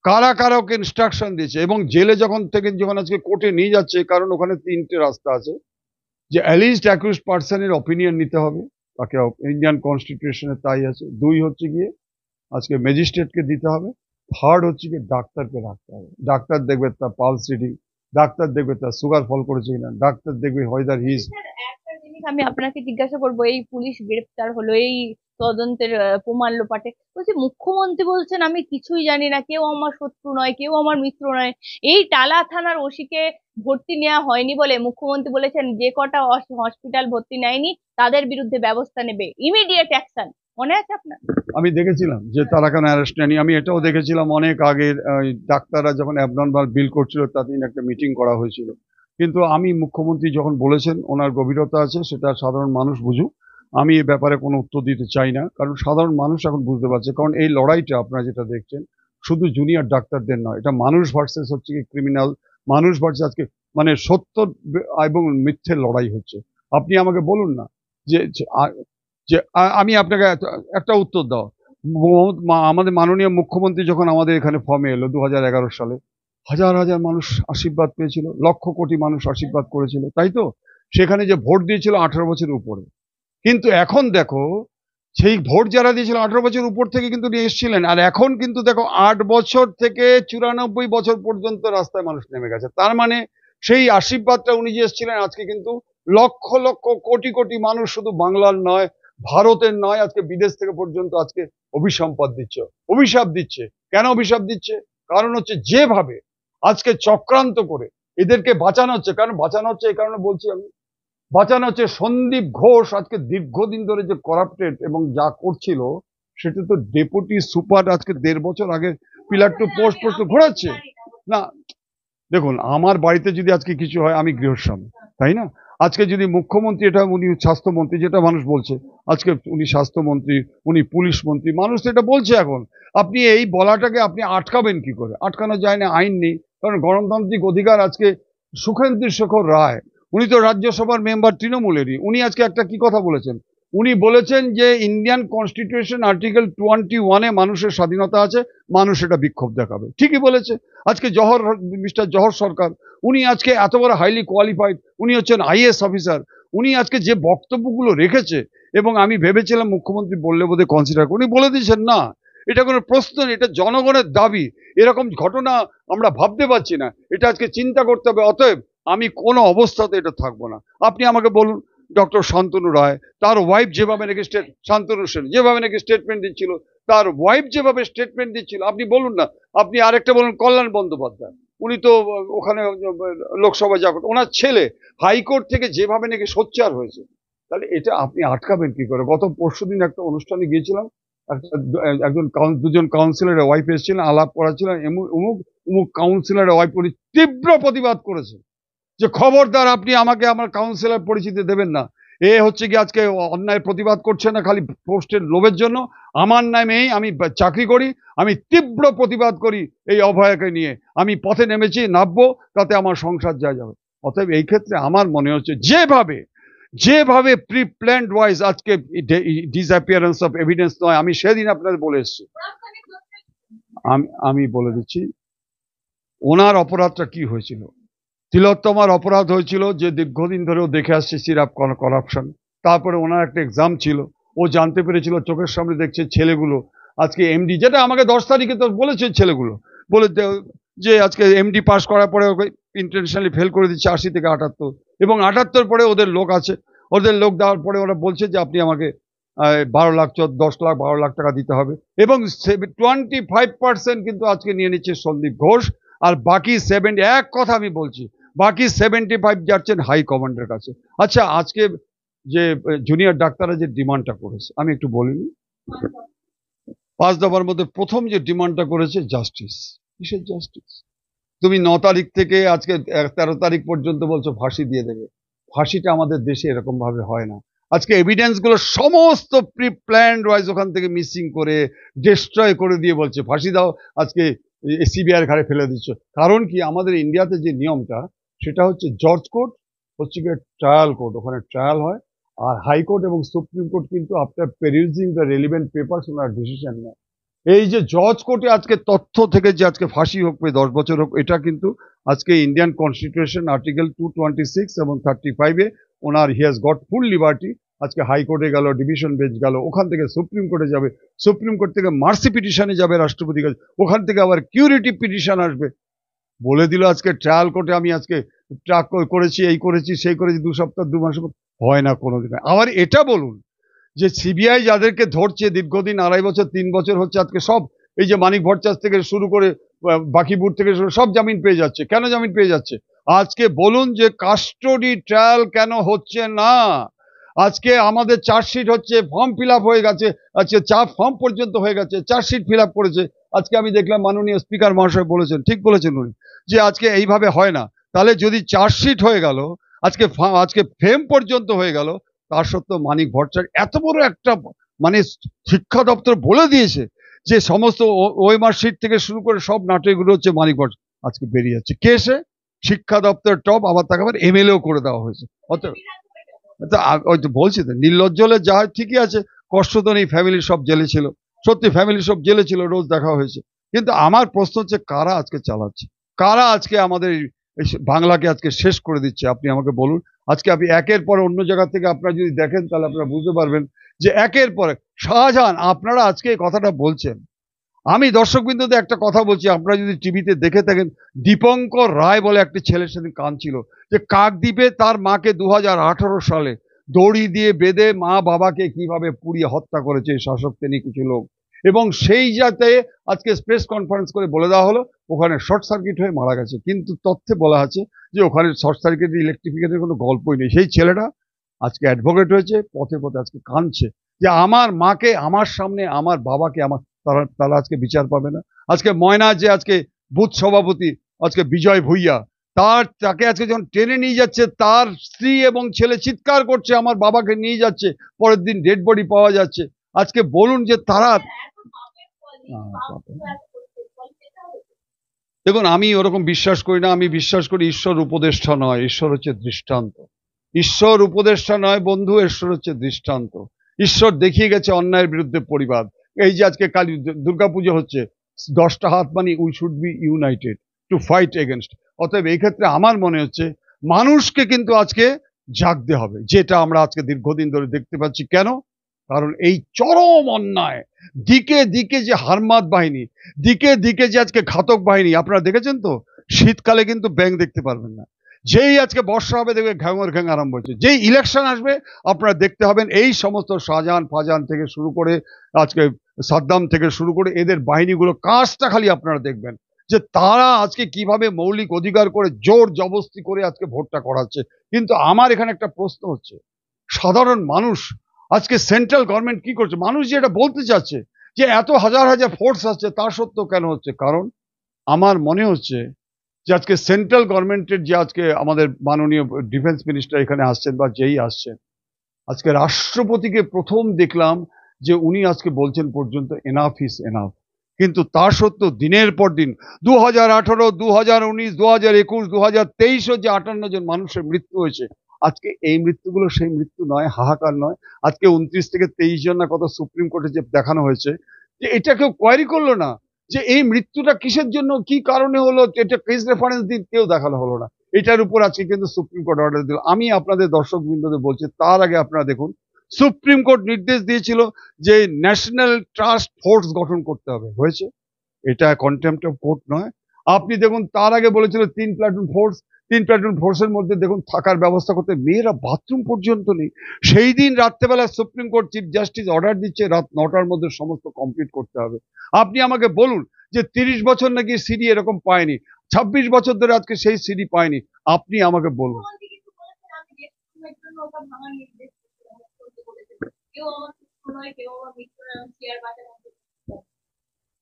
কারা কারা ওকে ইনস্ট্রাকশন দিয়েছে এবং জেলে যখন থেকে যখন আজকে কোর্টে নিয়ে যাচ্ছে কারণ ওখানে তিনটে রাস্তা আছে যে অ্যালিস্ট অ্যাকিউজ পার্সনের অপিনিয়ন নিতে হবে তাকে ইন্ডিয়ান কনস্টিটিউশনে তাই আছে দুই হচ্ছে গিয়ে আজকে ম্যাজিস্ট্রেটকে দিতে হবে থার্ড হচ্ছে গিয়ে ডাক্তারকে রাখতে হবে ডাক্তার দেখবে তার পালস রিডিং ডাক্তার দেখবে তার সুগার ফল করেছে কিনা ডাক্তার দেখবে হয়দার হিস আমি আপনাকে জিজ্ঞাসা করবো এই পুলিশ গ্রেপ্তার হলো এই তদন্তের প্রমাণ লোপাটে বলছি মুখ্যমন্ত্রী বলছেন আমি কিছুই জানি না কেউ আমার শত্রু নয় কেউ আমার মিত্র নয় এই টালা থানার ওসিকে ভর্তি নেওয়া হয়নি বলে মুখ্যমন্ত্রী বলেছেন যে কটা হসপিটাল ভর্তি নেয়নি তাদের বিরুদ্ধে ব্যবস্থা নেবে ইমিডিয়েট অ্যাকশন মনে আছে আপনার আমি দেখেছিলাম যে তারা কেন অ্যারেস্ট নেয়নি আমি এটাও দেখেছিলাম অনেক আগে ডাক্তাররা যখন অ্যাবনর্মাল বিল করছিল তাদের একটা মিটিং করা হয়েছিল কিন্তু আমি মুখ্যমন্ত্রী যখন বলেছেন ওনার গভীরতা আছে সেটা সাধারণ মানুষ বুঝুক আমি এ ব্যাপারে কোনো উত্তর দিতে চাই না কারণ সাধারণ মানুষ এখন বুঝতে পারছে কারণ এই লড়াইটা আপনারা যেটা দেখছেন শুধু জুনিয়র ডাক্তারদের নয় এটা মানুষ ভার্সেস হচ্ছে কি ক্রিমিনাল মানুষ ভার্সেস আজকে মানে সত্য এবং মিথ্যের লড়াই হচ্ছে আপনি আমাকে বলুন না যে যে আমি আপনাকে একটা উত্তর দাও আমাদের মাননীয় মুখ্যমন্ত্রী যখন আমাদের এখানে ফর্মে এলো দু সালে হাজার হাজার মানুষ আশীর্বাদ পেয়েছিল লক্ষ কোটি মানুষ আশীর্বাদ করেছিল তাই তো সেখানে যে ভোট দিয়েছিল আঠারো বছরের উপরে কিন্তু এখন দেখো সেই ভোট যারা দিয়েছিল আঠারো বছর উপর থেকে কিন্তু নিয়ে এসেছিলেন আর এখন কিন্তু দেখো আট বছর থেকে চুরানব্বই বছর পর্যন্ত রাস্তায় মানুষ নেমে গেছে তার মানে সেই আশীর্বাদটা উনি যে এসেছিলেন আজকে কিন্তু লক্ষ লক্ষ কোটি কোটি মানুষ শুধু বাংলার নয় ভারতের নয় আজকে বিদেশ থেকে পর্যন্ত আজকে অভিসম্পাদ দিচ্ছে অভিশাপ দিচ্ছে কেন অভিশাপ দিচ্ছে কারণ হচ্ছে যেভাবে আজকে চক্রান্ত করে এদেরকে বাঁচানো হচ্ছে কারণ বাঁচানো হচ্ছে এই কারণে বলছি আমি বাঁচানো হচ্ছে সন্দীপ ঘোষ আজকে দীর্ঘদিন ধরে যে করাপ্টেড এবং যা করছিল সেটা তো ডেপুটি সুপার আজকে দেড় বছর আগে পিলার টু পোস্ট পোস্ট ঘোরাচ্ছে না দেখুন আমার বাড়িতে যদি আজকে কিছু হয় আমি গৃহস্বামী তাই না আজকে যদি মুখ্যমন্ত্রী এটা উনি স্বাস্থ্যমন্ত্রী যেটা মানুষ বলছে আজকে উনি স্বাস্থ্যমন্ত্রী উনি পুলিশ মন্ত্রী মানুষ তো এটা বলছে এখন আপনি এই বলাটাকে আপনি আটকাবেন কি করে আটকানো যায় না আইন নেই কারণ গণতান্ত্রিক অধিকার আজকে সুখেন্দ্র শেখর রায় উনি তো রাজ্যসভার মেম্বার তৃণমূলেরই উনি আজকে একটা কি কথা বলেছেন উনি বলেছেন যে ইন্ডিয়ান কনস্টিটিউশন আর্টিকেল টোয়েন্টি ওয়ানে মানুষের স্বাধীনতা আছে মানুষ এটা বিক্ষোভ দেখাবে ঠিকই বলেছে আজকে জহর মিস্টার জহর সরকার উনি আজকে এত বড় হাইলি কোয়ালিফাইড উনি হচ্ছেন আইএস অফিসার উনি আজকে যে বক্তব্যগুলো রেখেছে এবং আমি ভেবেছিলাম মুখ্যমন্ত্রী বললে বোধহয় কনসিডার উনি বলে দিয়েছেন না এটা কোনো প্রশ্ন নেই এটা জনগণের দাবি এরকম ঘটনা আমরা ভাবতে পারছি না এটা আজকে চিন্তা করতে হবে অতএব আমি কোনো অবস্থাতে এটা থাকবো না আপনি আমাকে বলুন ডক্টর শান্তনু রায় তার ওয়াইফ যেভাবে নাকি স্টেট শান্তনু সেন যেভাবে নাকি স্টেটমেন্ট দিচ্ছিল তার ওয়াইফ যেভাবে স্টেটমেন্ট দিচ্ছিল আপনি বলুন না আপনি আরেকটা বলুন কল্যাণ বন্দ্যোপাধ্যায় উনি তো ওখানে লোকসভা যা ওনার ছেলে হাইকোর্ট থেকে যেভাবে নাকি সোচ্চার হয়েছে তাহলে এটা আপনি আটকাবেন কি করে গত পরশু দিন একটা অনুষ্ঠানে গিয়েছিলাম একটা একজন দুজন কাউন্সিলরের ওয়াইফ এসেছিলেন আলাপ করা ছিল অমুক উমুক কাউন্সিলরের ওয়াইফ উনি তীব্র প্রতিবাদ করেছে যে খবরদার আপনি আমাকে আমার কাউন্সিলর পরিচিতি দেবেন না এ হচ্ছে কি আজকে অন্যায় প্রতিবাদ করছে না খালি পোস্টের লোভের জন্য আমার নামেই আমি চাকরি করি আমি তীব্র প্রতিবাদ করি এই অভয়াকে নিয়ে আমি পথে নেমেছি নামবো তাতে আমার সংসার যা যাবে অতএব এই ক্ষেত্রে আমার মনে হচ্ছে যেভাবে যেভাবে প্রি প্ল্যান্ড ওয়াইজ আজকে ডিসঅ্যাপিয়ারেন্স অফ এভিডেন্স নয় আমি সেদিন আপনাদের বলে এসেছি আমি আমি বলে দিচ্ছি ওনার অপরাধটা কি হয়েছিল তিলোত্তমার অপরাধ হয়েছিল যে দীর্ঘদিন ধরে ও দেখে আসছে সিরাপ করাপশন তারপরে ওনার একটা এক্সাম ছিল ও জানতে পেরেছিল চোখের সামনে দেখছে ছেলেগুলো আজকে এমডি যেটা আমাকে দশ তারিখে তো বলেছে ছেলেগুলো বলে যে আজকে এমডি পাস করার পরে ওকে ইন্টারন্যাশনালি ফেল করে দিচ্ছে আশি থেকে আটাত্তর এবং আটাত্তর পরে ওদের লোক আছে ওদের লোক দেওয়ার পরে ওরা বলছে যে আপনি আমাকে বারো লাখ দশ লাখ বারো লাখ টাকা দিতে হবে এবং টোয়েন্টি ফাইভ পার্সেন্ট কিন্তু আজকে নিয়ে নিচ্ছে সন্দীপ ঘোষ আর বাকি সেভেন্টি এক কথা আমি বলছি বাকি সেভেন্টি ফাইভ যাচ্ছেন হাই কমান্ডের কাছে আচ্ছা আজকে যে জুনিয়র ডাক্তাররা যে ডিমান্ডটা করেছে আমি একটু বলিনি পাঁচ দফার মধ্যে প্রথম যে ডিমান্ডটা করেছে জাস্টিস কিসের জাস্টিস তুমি ন তারিখ থেকে আজকে তেরো তারিখ পর্যন্ত বলছো ফাঁসি দিয়ে দেবে ফাঁসিটা আমাদের দেশে এরকমভাবে হয় না আজকে এভিডেন্সগুলো সমস্ত প্রি প্ল্যান্ড ওয়াইজ ওখান থেকে মিসিং করে ডিস্ট্রয় করে দিয়ে বলছে ফাঁসি দাও আজকে সিবিআইয়ের ঘাড়ে ফেলে দিচ্ছ কারণ কি আমাদের ইন্ডিয়াতে যে নিয়মটা সেটা হচ্ছে জর্জ কোর্ট হচ্ছে গিয়ে ট্রায়াল কোর্ট ওখানে ট্রায়াল হয় আর হাইকোর্ট এবং সুপ্রিম কোর্ট কিন্তু after perusing the relevant papers ওনার ডিসিশন নেয় এই যে জজ কোর্টে আজকে তথ্য থেকে যে আজকে ফাঁসি হোক দশ বছর হোক এটা কিন্তু আজকে Indian constitution article two twenty six এবং থার্টি ফাইভে ওনার he has got full liberty আজকে হাইকোর্টে গেল ডিভিশন বেঞ্চ গেল ওখান থেকে সুপ্রিম কোর্টে যাবে সুপ্রিম কোর্ট থেকে মার্সি পিটিশনে যাবে রাষ্ট্রপতি কাছে ওখান থেকে আবার কিউরিটি পিটিশন আসবে বলে দিল আজকে ট্রায়াল কোর্টে আমি আজকে ট্রাক করেছি এই করেছি সেই করেছি দু সপ্তাহ দু মাস হয় না কোনো দিন আবার এটা বলুন যে সিবিআই যাদেরকে ধরছে দীর্ঘদিন আড়াই বছর তিন বছর হচ্ছে আজকে সব এই যে মানিক ভট্টাস থেকে শুরু করে বাকিপুর থেকে শুরু সব জামিন পেয়ে যাচ্ছে কেন জামিন পেয়ে যাচ্ছে আজকে বলুন যে কাস্টডি ট্রায়াল কেন হচ্ছে না আজকে আমাদের চার্জশিট হচ্ছে ফর্ম ফিল হয়ে গেছে আজকে চা ফর্ম পর্যন্ত হয়ে গেছে চার্জশিট ফিল করেছে আজকে আমি দেখলাম মাননীয় স্পিকার মহাশয় বলেছেন ঠিক বলেছেন উনি যে আজকে এইভাবে হয় না তাহলে যদি চার্জশিট হয়ে গেল আজকে আজকে ফেম পর্যন্ত হয়ে গেল তার সত্ত্বেও মানিক ভট্টাচার্য এত বড় একটা মানে শিক্ষা দপ্তর বলে দিয়েছে যে সমস্ত ওয়েমার্কশিট থেকে শুরু করে সব নাটকগুলো হচ্ছে মানিক ভট্টাচার্য আজকে বেরিয়ে যাচ্ছে কে এসে শিক্ষা দপ্তর টপ আবার তাকে আবার এমএলএও করে দেওয়া হয়েছে অত ওই তো বলছি তো নির্লজ্জলে যা ঠিকই আছে কষ্ট তো নেই ফ্যামিলির সব জেলে ছিল সত্যি ফ্যামিলি সব জেলে ছিল রোজ দেখা হয়েছে কিন্তু আমার প্রশ্ন হচ্ছে কারা আজকে চালাচ্ছে কারা আজকে আমাদের বাংলাকে আজকে শেষ করে দিচ্ছে আপনি আমাকে বলুন আজকে আপনি একের পর অন্য জায়গা থেকে আপনারা যদি দেখেন তাহলে আপনারা বুঝতে পারবেন যে একের পরে শাহজাহান আপনারা আজকে এই কথাটা বলছেন আমি দর্শকবৃন্দতে একটা কথা বলছি আপনারা যদি টিভিতে দেখে থাকেন দীপঙ্কর রায় বলে একটি ছেলের সাথে কাঁদছিল যে কাকদ্বীপে তার মাকে দু সালে দড়ি দিয়ে বেঁধে মা বাবাকে কিভাবে পুড়িয়ে হত্যা করেছে শাসক তিনি কিছু লোক এবং সেই যাতে আজকে প্রেস কনফারেন্স করে বলে দেওয়া হলো ওখানে শর্ট সার্কিট হয়ে মারা গেছে কিন্তু তথ্যে বলা আছে যে ওখানে শর্ট সার্কিট ইলেকট্রিফিকেশনের কোনো গল্পই নেই সেই ছেলেটা আজকে অ্যাডভোকেট হয়েছে পথে পথে আজকে কাঁদছে যে আমার মাকে আমার সামনে আমার বাবাকে আমার তারা তারা আজকে বিচার পাবে না আজকে ময়না যে আজকে বুথ সভাপতি আজকে বিজয় ভুইয়া তার তাকে আজকে যখন ট্রেনে নিয়ে যাচ্ছে তার স্ত্রী এবং ছেলে চিৎকার করছে আমার বাবাকে নিয়ে যাচ্ছে পরের দিন ডেড বডি পাওয়া যাচ্ছে আজকে বলুন যে তারা দেখুন আমি ওরকম বিশ্বাস করি না আমি বিশ্বাস করি ঈশ্বর উপদেষ্টা নয় ঈশ্বর হচ্ছে দৃষ্টান্ত ঈশ্বর উপদেষ্টা নয় বন্ধু ঈশ্বর হচ্ছে দৃষ্টান্ত ঈশ্বর দেখিয়ে গেছে অন্যায়ের বিরুদ্ধে পরিবাদ এই যে আজকে কালী দুর্গাপুজো হচ্ছে দশটা হাত মানে we should be united to fight against অতএব এই ক্ষেত্রে আমার মনে হচ্ছে মানুষকে কিন্তু আজকে জাগতে হবে যেটা আমরা আজকে দীর্ঘদিন ধরে দেখতে পাচ্ছি কেন কারণ এই চরম অন্যায় দিকে দিকে যে হারমাত বাহিনী দিকে দিকে যে আজকে ঘাতক বাহিনী আপনারা দেখেছেন তো শীতকালে কিন্তু ব্যাংক দেখতে পারবেন না যেই আজকে বর্ষা হবে দেখবে ঘ্যাঙর ঘ্যাং আরম্ভ হয়েছে যেই ইলেকশন আসবে আপনারা দেখতে হবেন এই সমস্ত শাহজাহান ফাজান থেকে শুরু করে আজকে সাদ্দাম থেকে শুরু করে এদের বাহিনীগুলো কাজটা খালি আপনারা দেখবেন যে তারা আজকে কিভাবে মৌলিক অধিকার করে জোর জবস্তি করে আজকে ভোটটা করাচ্ছে কিন্তু আমার এখানে একটা প্রশ্ন হচ্ছে সাধারণ মানুষ আজকে সেন্ট্রাল গভর্নমেন্ট কি করছে মানুষ এটা বলতে চাচ্ছে যে এত হাজার হাজার ফোর্স আসছে তা সত্ত্বেও কেন হচ্ছে কারণ আমার মনে হচ্ছে যে আজকে সেন্ট্রাল গভর্নমেন্টের যে আজকে আমাদের মাননীয় ডিফেন্স মিনিস্টার এখানে আসছেন বা যেই আসছেন আজকে রাষ্ট্রপতিকে প্রথম দেখলাম যে উনি আজকে বলছেন পর্যন্ত এনাফ ইস এনাফ কিন্তু তা সত্ত্বেও দিনের পর দিন দু হাজার আঠারো দু হাজার উনিশ দু হাজার একুশ দু হাজার তেইশও যে আটান্ন জন মানুষের মৃত্যু হয়েছে আজকে এই মৃত্যুগুলো সেই মৃত্যু নয় হাহাকার নয় আজকে উনত্রিশ থেকে তেইশ জন না কত সুপ্রিম কোর্টে যে দেখানো হয়েছে যে এটা কেউ কোয়ারি করলো না যে এই মৃত্যুটা কিসের জন্য কি কারণে হলো এটা কেস রেফারেন্স দিন কেউ দেখানো হলো না এটার উপর আজকে কিন্তু সুপ্রিম কোর্ট অর্ডার দিল আমি আপনাদের দর্শক বৃন্দদের বলছি তার আগে আপনারা দেখুন সুপ্রিম কোর্ট নির্দেশ দিয়েছিল যে ন্যাশনাল ট্রাস্ট ফোর্স গঠন করতে হবে হয়েছে এটা কন্টেম্পট অফ কোর্ট নয় আপনি দেখুন তার আগে বলেছিল তিন প্লাটুন ফোর্স তিন প্লাটুন ফোর্সের মধ্যে দেখুন থাকার ব্যবস্থা করতে মেয়েরা বাথরুম পর্যন্ত নেই সেই দিন রাত্রেবেলা supreme court chief justice order দিচ্ছে রাত নটার মধ্যে সমস্ত কমপ্লিট করতে হবে আপনি আমাকে বলুন যে তিরিশ বছর নাকি সিডি এরকম পায়নি ২৬ বছর ধরে আজকে সেই সিডি পায়নি আপনি আমাকে বলুন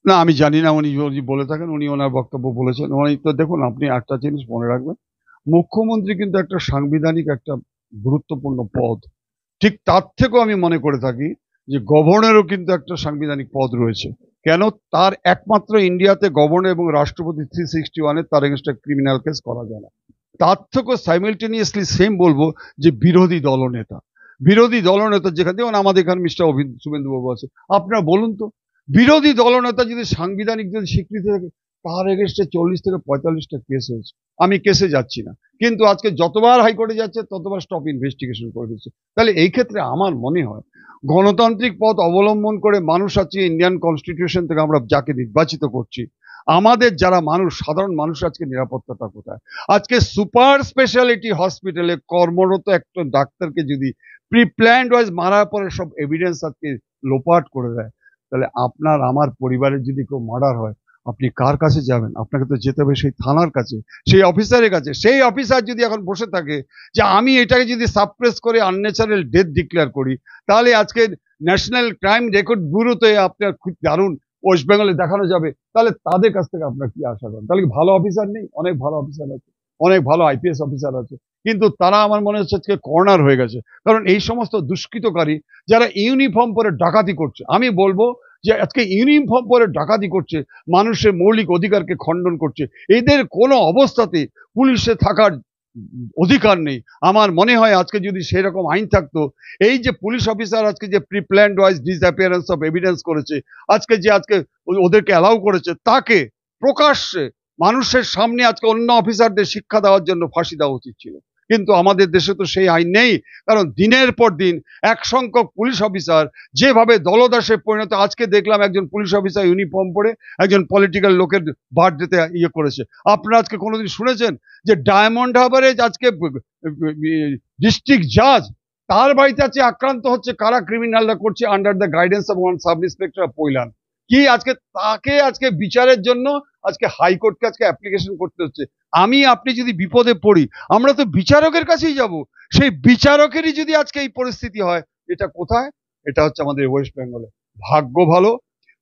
না আমি জানি না উনি যদি বলে থাকেন উনি ওনার বক্তব্য বলেছেন উনি তো দেখুন আপনি একটা জিনিস মনে রাখবেন মুখ্যমন্ত্রী কিন্তু একটা সাংবিধানিক একটা গুরুত্বপূর্ণ পদ ঠিক তার থেকেও আমি মনে করে থাকি যে গভর্নরও কিন্তু একটা সাংবিধানিক পদ রয়েছে কেন তার একমাত্র ইন্ডিয়াতে গভর্নর এবং রাষ্ট্রপতি থ্রি সিক্সটি ওয়ানের তার এগেনস্টে ক্রিমিনাল কেস করা যায় না তার থেকেও সাইমেলটেনিয়াসলি সেম বলবো যে বিরোধী দলনেতা বিরোধী দলনেতা যেখানে যেমন আমাদের এখানে মিস্টার অভি শুভেন্দুবাবু আছে আপনারা বলুন তো বিরোধী দলনেতা যদি সাংবিধানিক যদি স্বীকৃতি থাকে তার এগেনস্টে চল্লিশ থেকে পঁয়তাল্লিশটা কেস হয়েছে আমি কেসে যাচ্ছি না কিন্তু আজকে যতবার হাইকোর্টে যাচ্ছে ততবার স্টপ ইনভেস্টিগেশন করে দিচ্ছে তাহলে এই ক্ষেত্রে আমার মনে হয় গণতান্ত্রিক পথ অবলম্বন করে মানুষ আজকে ইন্ডিয়ান কনস্টিটিউশন থেকে আমরা যাকে নির্বাচিত করছি আমাদের যারা মানুষ সাধারণ মানুষ আজকে নিরাপত্তাটা কোথায় আজকে সুপার স্পেশালিটি হসপিটালে কর্মরত একটা ডাক্তারকে যদি প্রি প্ল্যান্ড ওয়াইজ মারার পরে সব এভিডেন্স আজকে লোপাট করে দেয় তাহলে আপনার আমার পরিবারের যদি কেউ মার্ডার হয় আপনি কার কাছে যাবেন আপনাকে তো যেতে হবে সেই থানার কাছে সেই অফিসারের কাছে সেই অফিসার যদি এখন বসে থাকে যে আমি এটাকে যদি সাপ্রেস করে আনন্যাচারাল ডেথ ডিক্লেয়ার করি তাহলে আজকে ন্যাশনাল ক্রাইম রেকর্ড ব্যুরোতে আপনার খুব দারুণ ওয়েস্ট বেঙ্গলে দেখানো যাবে তাহলে তাদের কাছ থেকে আপনার কি আশা করেন তাহলে ভালো অফিসার নেই অনেক ভালো অফিসার আছে অনেক ভালো আইপিএস অফিসার আছে কিন্তু তারা আমার মনে হচ্ছে আজকে কর্নার হয়ে গেছে কারণ এই সমস্ত দুষ্কৃতকারী যারা ইউনিফর্ম পরে ডাকাতি করছে আমি বলবো যে আজকে ইউনিফর্ম পরে ডাকাতি করছে মানুষের মৌলিক অধিকারকে খণ্ডন করছে এদের কোনো অবস্থাতে পুলিশে থাকার অধিকার নেই আমার মনে হয় আজকে যদি সেরকম আইন থাকতো এই যে পুলিশ অফিসার আজকে যে preplanned wise disappearance of evidence করেছে আজকে যে আজকে ওদেরকে অ্যালাউ করেছে তাকে প্রকাশ্যে মানুষের সামনে আজকে অন্য অফিসারদের শিক্ষা দেওয়ার জন্য ফাঁসি দেওয়া উচিত ছিল কিন্তু আমাদের দেশে তো সেই আইন নেই কারণ দিনের পর দিন এক সংখ্যক পুলিশ অফিসার যেভাবে দলদাসে পরিণত আজকে দেখলাম একজন পুলিশ অফিসার ইউনিফর্ম পরে একজন পলিটিক্যাল লোকের বার্থডেতে ইয়ে করেছে আপনারা আজকে কোনোদিন শুনেছেন যে ডায়মন্ড হাবারে আজকে ডিস্ট্রিক্ট জাজ তার বাড়িতে আছে আক্রান্ত হচ্ছে কারা ক্রিমিনালরা করছে under the guidance of one sub inspector of Pailan কি আজকে তাকে আজকে বিচারের জন্য আজকে হাইকোর্টকে আজকে অ্যাপ্লিকেশন করতে হচ্ছে আমি আপনি যদি বিপদে পড়ি আমরা তো বিচারকের কাছেই যাব সেই বিচারকেরই যদি আজকে এই পরিস্থিতি হয় এটা কোথায় এটা হচ্ছে আমাদের ওয়েস্ট বেঙ্গলে ভাগ্য ভালো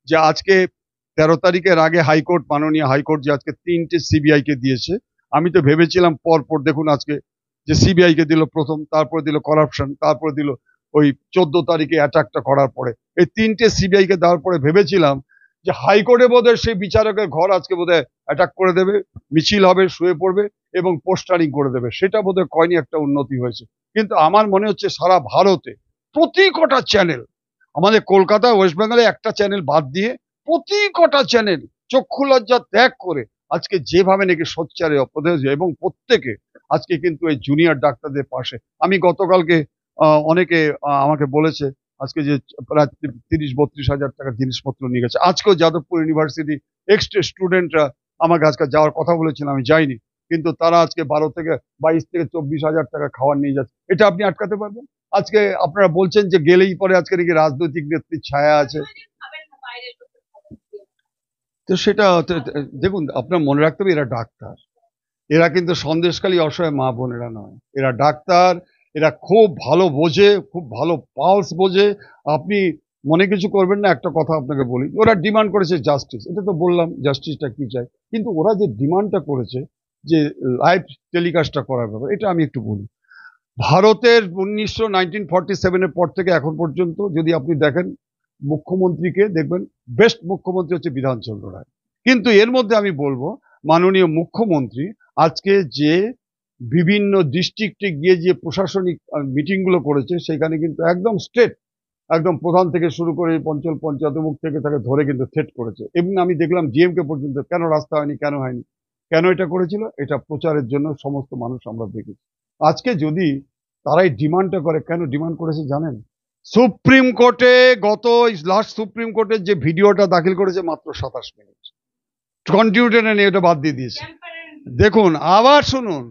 যে আজকে তেরো তারিখের আগে হাইকোর্ট মাননীয় হাইকোর্ট যে আজকে তিনটে সিবিআইকে দিয়েছে আমি তো ভেবেছিলাম পরপর দেখুন আজকে যে সিবিআইকে দিল প্রথম তারপরে দিল করাপশন তারপরে দিল ওই চোদ্দ তারিখে অ্যাটাকটা করার পরে এই তিনটে সিবিআইকে দেওয়ার পরে ভেবেছিলাম যে হাইকোর্টে বোধহয় সেই বিচারকের ঘর আজকে বোধহয় অ্যাটাক করে দেবে মিছিল হবে শুয়ে পড়বে এবং পোস্টারিং করে দেবে সেটা বোধহয় কয়নি একটা উন্নতি হয়েছে কিন্তু আমার মনে হচ্ছে সারা ভারতে প্রতি কটা চ্যানেল আমাদের কলকাতা ওয়েস্ট বেঙ্গলে একটা চ্যানেল বাদ দিয়ে প্রতি কটা চ্যানেল চক্ষু লজ্জা ত্যাগ করে আজকে যেভাবে নাকি সোচ্চারে অপদেশ এবং প্রত্যেকে আজকে কিন্তু এই জুনিয়র ডাক্তারদের পাশে আমি গতকালকে অনেকে আমাকে বলেছে আজকে যে প্রায় তিরিশ বত্রিশ হাজার টাকার জিনিসপত্র নিয়ে গেছে আজকেও যাদবপুর ইউনিভার্সিটি এক্সট্রে স্টুডেন্টরা আমাকে আজকে যাওয়ার কথা বলেছিল আমি যাইনি কিন্তু তারা আজকে বারো থেকে বাইশ থেকে চব্বিশ হাজার টাকা খাবার নিয়ে যাচ্ছে এটা আপনি আটকাতে পারবেন আজকে আপনারা বলছেন যে গেলেই পরে আজকে নাকি রাজনৈতিক নেত্রীর ছায়া আছে তো সেটা দেখুন আপনার মনে রাখতে হবে এরা ডাক্তার এরা কিন্তু সন্দেশকালী অসহায় মা বোনেরা নয় এরা ডাক্তার এরা খুব ভালো বোঝে খুব ভালো পালস বোঝে আপনি মনে কিছু করবেন না একটা কথা আপনাকে বলি ওরা ডিমান্ড করেছে জাস্টিস এটা তো বললাম জাস্টিসটা কি চাই কিন্তু ওরা যে ডিমান্ডটা করেছে যে লাইভ টেলিকাস্টটা করার ব্যাপার এটা আমি একটু বলি ভারতের উনিশশো নাইনটিন ফর্টি সেভেনের পর থেকে এখন পর্যন্ত যদি আপনি দেখেন মুখ্যমন্ত্রীকে দেখবেন বেস্ট মুখ্যমন্ত্রী হচ্ছে বিধানচন্দ্র রায় কিন্তু এর মধ্যে আমি বলবো মাননীয় মুখ্যমন্ত্রী আজকে যে বিভিন্ন ডিস্ট্রিক্টে গিয়ে যে প্রশাসনিক মিটিংগুলো করেছে সেখানে কিন্তু একদম স্টেট একদম প্রধান থেকে শুরু করে পঞ্চল পঞ্চায়েত মুখ থেকে তাকে ধরে কিন্তু থ্রেট করেছে এবং আমি দেখলাম জিএমকে পর্যন্ত কেন রাস্তা হয়নি কেন হয়নি কেন এটা করেছিল এটা প্রচারের জন্য সমস্ত মানুষ আমরা দেখেছি আজকে যদি তারাই ডিমান্ডটা করে কেন ডিমান্ড করেছে জানেন সুপ্রিম কোর্টে গত লাস্ট সুপ্রিম কোর্টের যে ভিডিওটা দাখিল করেছে মাত্র সাতাশ মিনিট কন্টিনিউটেনে নিয়ে এটা বাদ দিয়ে দিয়েছে দেখুন আবার শুনুন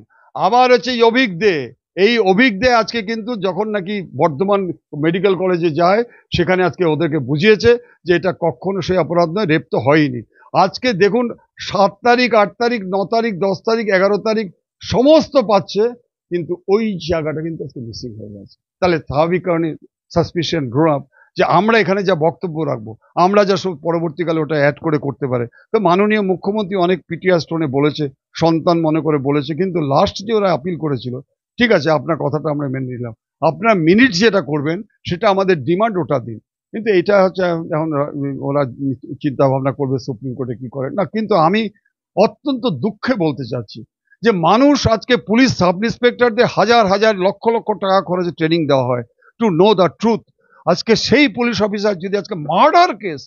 আবার হচ্ছে এই অভিজ্ঞে এই অভিজ্ঞে আজকে কিন্তু যখন নাকি বর্ধমান মেডিকেল কলেজে যায় সেখানে আজকে ওদেরকে বুঝিয়েছে যে এটা কখনো সেই অপরাধ নয় রেপ তো হয়নি আজকে দেখুন সাত তারিখ আট তারিখ ন তারিখ দশ তারিখ এগারো তারিখ সমস্ত পাচ্ছে কিন্তু ওই জায়গাটা কিন্তু আজকে মিসিং হয়ে গেছে তাহলে স্বাভাবিক কারণে সাসপিশন গ্রো আপ যে আমরা এখানে যা বক্তব্য রাখবো আমরা যা সব পরবর্তীকালে ওটা অ্যাড করে করতে পারে তো মাননীয় মুখ্যমন্ত্রী অনেক পিটিআর স্টোনে বলেছে সন্তান মনে করে বলেছে কিন্তু লাস্ট যে ওরা আপিল করেছিল ঠিক আছে আপনার কথাটা আমরা মেনে নিলাম আপনার মিনিট যেটা করবেন সেটা আমাদের ডিমান্ড ওটা দিন কিন্তু এটা হচ্ছে এখন ওরা চিন্তা ভাবনা করবে সুপ্রিম কোর্টে কি করে না কিন্তু আমি অত্যন্ত দুঃখে বলতে চাচ্ছি যে মানুষ আজকে পুলিশ সাব ইন্সপেক্টরদের হাজার হাজার লক্ষ লক্ষ টাকা খরচে ট্রেনিং দেওয়া হয় টু নো দ্য ট্রুথ আজকে সেই পুলিশ অফিসার যদি আজকে মার্ডার কেস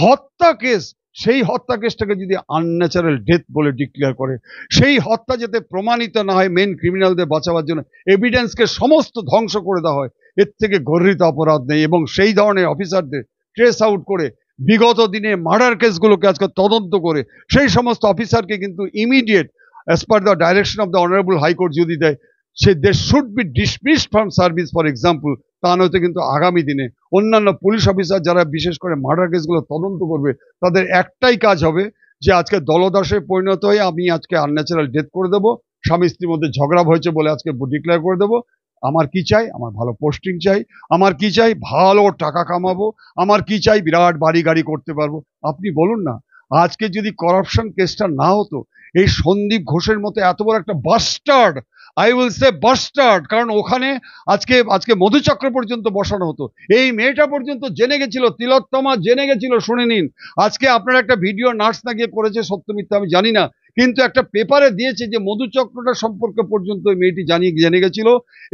হত্যা কেস সেই হত্যা কেসটাকে যদি আনন্যাচারাল ডেথ বলে ডিক্লেয়ার করে সেই হত্যা যাতে প্রমাণিত না হয় মেন ক্রিমিনালদের বাঁচাবার জন্য এভিডেন্সকে সমস্ত ধ্বংস করে দেওয়া হয় এর থেকে গর্বিত অপরাধ নেই এবং সেই ধরনের অফিসারদের ট্রেস আউট করে বিগত দিনে মার্ডার কেসগুলোকে আজকে তদন্ত করে সেই সমস্ত অফিসারকে কিন্তু immediate as per the direction of the honourable high court যদি দেয় সে they should be dismissed from service for example তা নয়তো কিন্তু আগামী দিনে অন্যান্য পুলিশ অফিসার যারা বিশেষ করে মার্ডার কেসগুলো তদন্ত করবে তাদের একটাই কাজ হবে যে আজকে দলদাসে পরিণত হয়ে আমি আজকে আনন্যাচারাল ডেথ করে দেবো স্বামী স্ত্রীর মধ্যে ঝগড়া হয়েছে বলে আজকে ডিক্লেয়ার করে দেবো আমার কি চাই আমার ভালো পোস্টিং চাই আমার কি চাই ভালো টাকা কামাবো আমার কি চাই বিরাট বাড়ি গাড়ি করতে পারবো আপনি বলুন না আজকে যদি করাপশন কেসটা না হতো এই সন্দীপ ঘোষের মতো এত বড় একটা bastard I will say bastard কারণ ওখানে আজকে আজকে মধুচক্র পর্যন্ত বসানো হতো এই মেয়েটা পর্যন্ত জেনে গেছিল তিলোত্তমা জেনে গেছিল শুনে নিন আজকে আপনারা একটা ভিডিও নার্স না গিয়ে করেছে সত্যমিথ্যা আমি জানি না কিন্তু একটা পেপারে দিয়েছে যে মধুচক্রটা সম্পর্কে পর্যন্ত মেয়েটি জানিয়ে জেনে গেছিল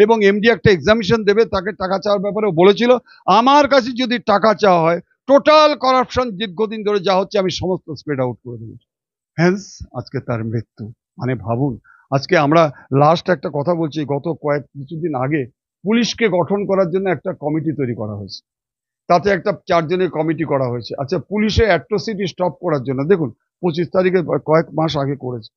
এবং এমডি একটা এক্সামিশন দেবে তাকে টাকা চাওয়ার ব্যাপারেও বলেছিল আমার কাছে যদি টাকা চাওয়া হয় টোটাল করাপশন দীর্ঘদিন ধরে যা হচ্ছে আমি সমস্ত স্প্রেড আউট করে দেবো হ্যান্স আজকে তার মৃত্যু মানে ভাবুন আজকে আমরা লাস্ট একটা কথা বলছি গত কয়েক কিছুদিন আগে পুলিশকে গঠন করার জন্য একটা কমিটি তৈরি করা হয়েছে তাতে একটা চারজনের কমিটি করা হয়েছে আচ্ছা পুলিশে অ্যাট্রোসিটি স্টপ করার জন্য দেখুন পঁচিশ তারিখে কয়েক মাস আগে করেছে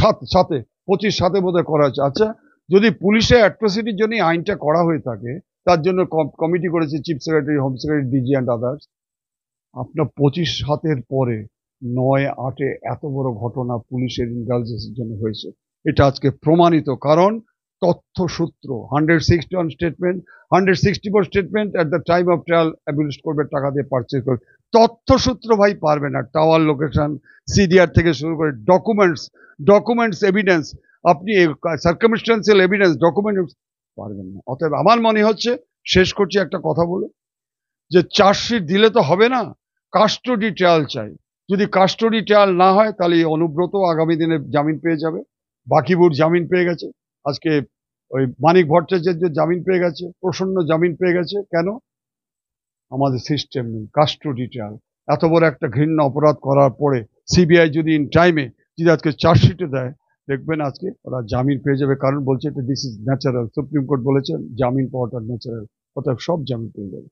সাত সাথে পঁচিশ সাথে হয় করা হয়েছে আচ্ছা যদি পুলিশে অ্যাট্রোসিটির জন্যই আইনটা করা হয়ে থাকে তার জন্য কমিটি করেছে chief secretary home secretary DG and others আপনার পঁচিশ সাতের পরে নয় আটে এত বড় ঘটনা পুলিশের ইন্ডালজেন্সের জন্য হয়েছে এটা আজকে প্রমাণিত কারণ তথ্যসূত্র hundred sixty one statement hundred sixty four statement at the time of trial abuse করবে টাকা দিয়ে পারচেজ করবে তথ্যসূত্র ভাই পারবে না টাওয়ার লোকেশন সিডিআর থেকে শুরু করে ডকুমেন্টস ডকুমেন্টস এভিডেন্স আপনি সার্কামস্টান্সিয়াল এভিডেন্স ডকুমেন্টস পারবেন না অতএব আমার মনে হচ্ছে শেষ করছি একটা কথা বলে যে চার্জশিট দিলে তো হবে না কাস্টডি ট্রায়াল চাই যদি কাস্টডি ট্রায়াল না হয় তাহলে অনুব্রত আগামী দিনে জামিন পেয়ে যাবে বাকিবুর জামিন পেয়ে গেছে আজকে ওই মানিক ভট্টাচার্য জামিন পেয়ে গেছে প্রসন্ন জামিন পেয়ে গেছে কেন আমাদের সিস্টেম নেই কাস্টো ডিটেল এত বড় একটা ঘৃণ্য অপরাধ করার পরে সিবিআই যদি ইন টাইমে যদি আজকে চার্জশিটে দেয় দেখবেন আজকে ওরা জামিন পেয়ে যাবে কারণ বলছে এটা this is natural supreme court বলেছেন জামিন পাওয়াটা ন্যাচারাল অর্থাৎ সব জামিন পেয়ে যাবে